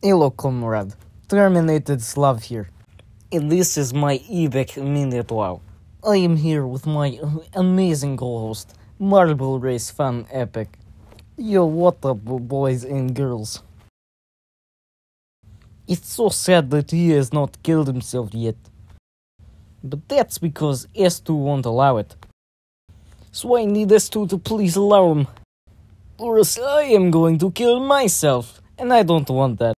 Hello, comrade. Terminated Slav here. And this is my epic Minute Wow. I am here with my amazing co-host, Marble Race fan Epic. Yo, what up, boys and girls? It's so sad that he has not killed himself yet. But that's because S2 won't allow it. So I need S2 to please allow him. Or else I am going to kill myself, and I don't want that.